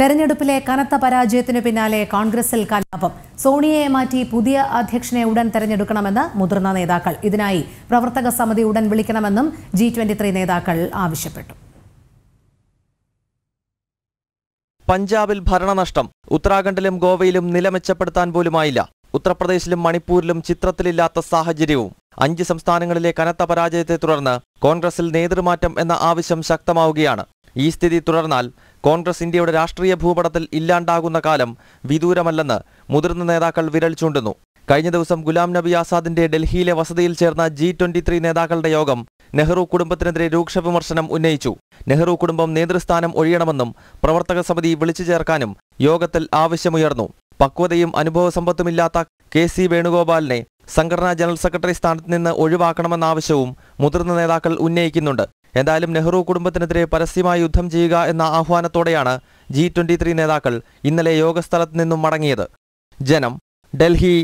തെരഞ്ഞെടുപ്പിലെ കനത്ത പരാജയത്തിനു പിന്നാലെ കോൺഗ്രസിൽ കലാപം സോണിയയെ മാറ്റി പുതിയ അധ്യക്ഷനെ ഉടൻ തെരഞ്ഞെടുക്കണമെന്ന് മുതിർന്ന നേതാക്കൾ ഇതിനായി പ്രവർത്തക സമിതി ഉടൻ വിളിക്കണമെന്നും ജി നേതാക്കൾ ആവശ്യപ്പെട്ടു പഞ്ചാബിൽ ഭരണനഷ്ടം ഉത്തരാഖണ്ഡിലും ഗോവയിലും നില മെച്ചപ്പെടുത്താൻ പോലുമായില്ല ഉത്തർപ്രദേശിലും മണിപ്പൂരിലും ചിത്രത്തിലില്ലാത്ത സാഹചര്യവും അഞ്ച് സംസ്ഥാനങ്ങളിലെ കനത്ത പരാജയത്തെ തുടർന്ന് കോൺഗ്രസിൽ നേതൃമാറ്റം എന്ന ആവശ്യം ശക്തമാവുകയാണ് ഈ സ്ഥിതി തുടർന്നാൽ കോൺഗ്രസ് ഇന്ത്യയുടെ രാഷ്ട്രീയ ഭൂപടത്തിൽ ഇല്ലാണ്ടാകുന്ന കാലം വിദൂരമല്ലെന്ന് മുതിർന്ന നേതാക്കൾ വിരൽ ചൂണ്ടുന്നു കഴിഞ്ഞ ദിവസം ഗുലാം നബി ആസാദിന്റെ ഡൽഹിയിലെ വസതിയിൽ ചേർന്ന ജി ട്വന്റി ത്രീ നേതാക്കളുടെ യോഗം നെഹ്റു കുടുംബത്തിനെതിരെ രൂക്ഷ വിമർശനം ഉന്നയിച്ചു നെഹ്റു കുടുംബം നേതൃസ്ഥാനം ഒഴിയണമെന്നും പ്രവർത്തക സമിതി വിളിച്ചു ചേർക്കാനും യോഗത്തിൽ ആവശ്യമുയർന്നു പക്വതയും അനുഭവസമ്പത്തുമില്ലാത്ത കെ സി വേണുഗോപാലിനെ സംഘടനാ ജനറൽ സെക്രട്ടറി സ്ഥാനത്ത് നിന്ന് ഒഴിവാക്കണമെന്ന ആവശ്യവും മുതിർന്ന നേതാക്കൾ ഉന്നയിക്കുന്നുണ്ട് എന്തായാലും നെഹ്റു കുടുംബത്തിനെതിരെ പരസ്യമായി യുദ്ധം ചെയ്യുക എന്ന ആഹ്വാനത്തോടെയാണ് ജി നേതാക്കൾ ഇന്നലെ യോഗസ്ഥലത്ത് നിന്നും മടങ്ങിയത് ജനം ഡൽഹി